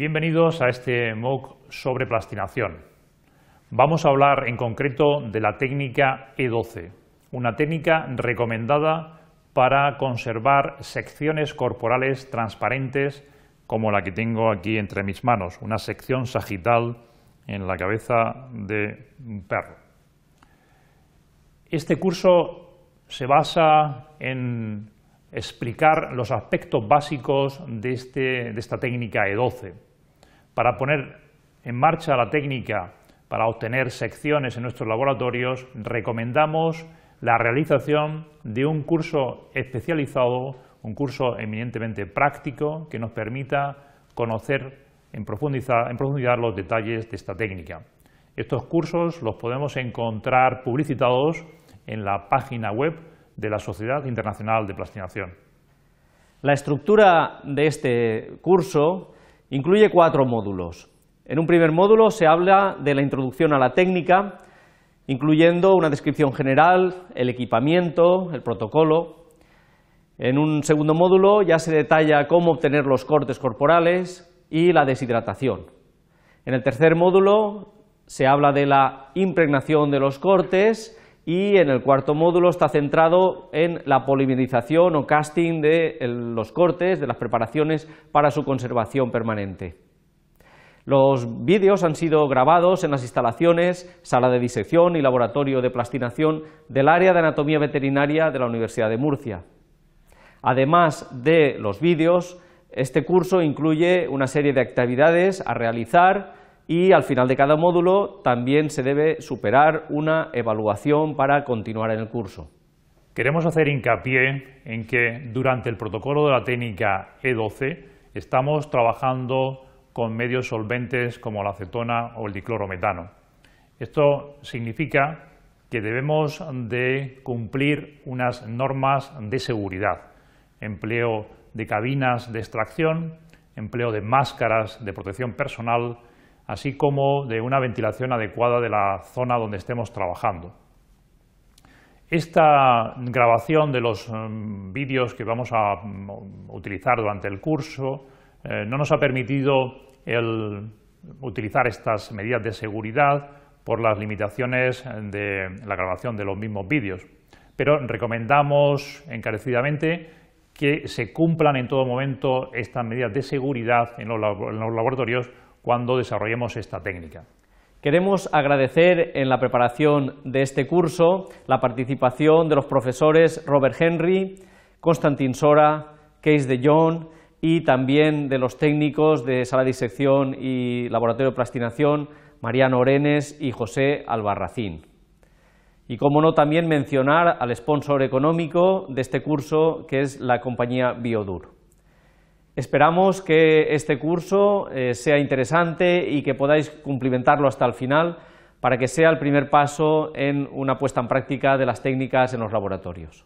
Bienvenidos a este MOOC sobre plastinación. Vamos a hablar en concreto de la técnica E12, una técnica recomendada para conservar secciones corporales transparentes como la que tengo aquí entre mis manos, una sección sagital en la cabeza de un perro. Este curso se basa en explicar los aspectos básicos de, este, esta técnica E12 para poner en marcha la técnica para obtener secciones en nuestros laboratorios, recomendamos la realización de un curso especializado, un curso eminentemente práctico que nos permita conocer en profundidad, los detalles de esta técnica. Estos cursos los podemos encontrar publicitados en la página web de la Sociedad Internacional de Plastinación. La estructura de este curso Incluye cuatro módulos. En un primer módulo se habla de la introducción a la técnica, incluyendo una descripción general, el equipamiento, el protocolo. En un segundo módulo ya se detalla cómo obtener los cortes corporales y la deshidratación. En el tercer módulo se habla de la impregnación de los cortes y en el cuarto módulo está centrado en la polimerización o casting de los cortes, de las preparaciones para su conservación permanente. Los vídeos han sido grabados en las instalaciones, sala de disección y laboratorio de plastinación del área de anatomía veterinaria de la Universidad de Murcia. Además de los vídeos, este curso incluye una serie de actividades a realizar, y al final de cada módulo también se debe superar una evaluación para continuar en el curso. Queremos hacer hincapié en que durante el protocolo de la técnica E12 estamos trabajando con medios solventes como la acetona o el diclorometano. Esto significa que debemos de cumplir unas normas de seguridad, empleo de cabinas de extracción, empleo de máscaras de protección personal, así como de una ventilación adecuada de la zona donde estemos trabajando. Esta grabación de los mm, vídeos que vamos a mm, utilizar durante el curso eh, no nos ha permitido utilizar estas medidas de seguridad por las limitaciones de la grabación de los mismos vídeos. Pero recomendamos encarecidamente que se cumplan en todo momento estas medidas de seguridad en los laboratorios cuando desarrollemos esta técnica. Queremos agradecer en la preparación de este curso la participación de los profesores Robert Henry, Constantin Sora, Case de John y también de los técnicos de sala de disección y laboratorio de plastinación Mariano Orenes y José Albarracín. Y como no también mencionar al sponsor económico de este curso que es la compañía Biodur. Esperamos que este curso eh, sea interesante y que podáis cumplimentarlo hasta el final para que sea el primer paso en una puesta en práctica de las técnicas en los laboratorios.